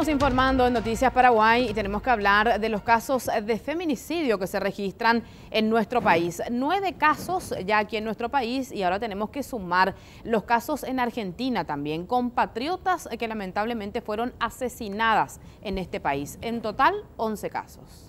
Estamos informando en Noticias Paraguay y tenemos que hablar de los casos de feminicidio que se registran en nuestro país. Nueve casos ya aquí en nuestro país y ahora tenemos que sumar los casos en Argentina también, compatriotas que lamentablemente fueron asesinadas en este país. En total, 11 casos.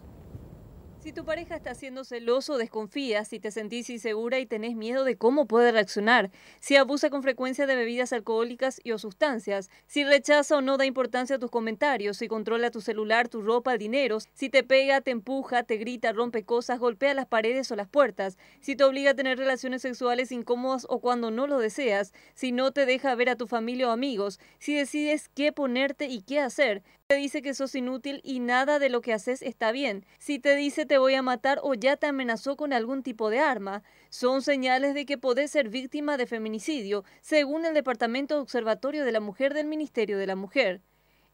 Si tu pareja está siendo celoso, desconfía, si te sentís insegura y tenés miedo de cómo puede reaccionar, si abusa con frecuencia de bebidas alcohólicas y o sustancias, si rechaza o no da importancia a tus comentarios, si controla tu celular, tu ropa, el dinero, si te pega, te empuja, te grita, rompe cosas, golpea las paredes o las puertas, si te obliga a tener relaciones sexuales incómodas o cuando no lo deseas, si no te deja ver a tu familia o amigos, si decides qué ponerte y qué hacer, te dice que sos inútil y nada de lo que haces está bien, si te dice te voy a matar o ya te amenazó con algún tipo de arma. Son señales de que podés ser víctima de feminicidio, según el Departamento Observatorio de la Mujer del Ministerio de la Mujer.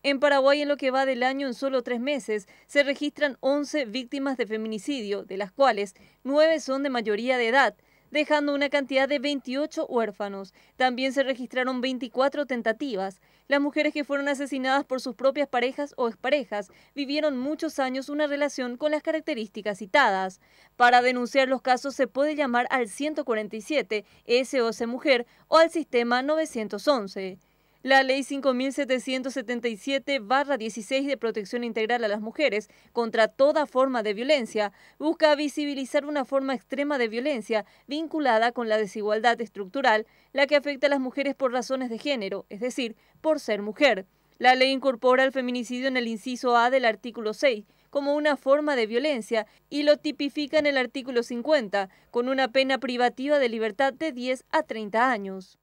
En Paraguay, en lo que va del año, en solo tres meses, se registran 11 víctimas de feminicidio, de las cuales nueve son de mayoría de edad, dejando una cantidad de 28 huérfanos. También se registraron 24 tentativas. Las mujeres que fueron asesinadas por sus propias parejas o exparejas vivieron muchos años una relación con las características citadas. Para denunciar los casos se puede llamar al 147 SOS Mujer o al sistema 911. La Ley 5777-16 de Protección Integral a las Mujeres contra toda forma de violencia busca visibilizar una forma extrema de violencia vinculada con la desigualdad estructural, la que afecta a las mujeres por razones de género, es decir, por ser mujer. La ley incorpora el feminicidio en el inciso A del artículo 6 como una forma de violencia y lo tipifica en el artículo 50 con una pena privativa de libertad de 10 a 30 años.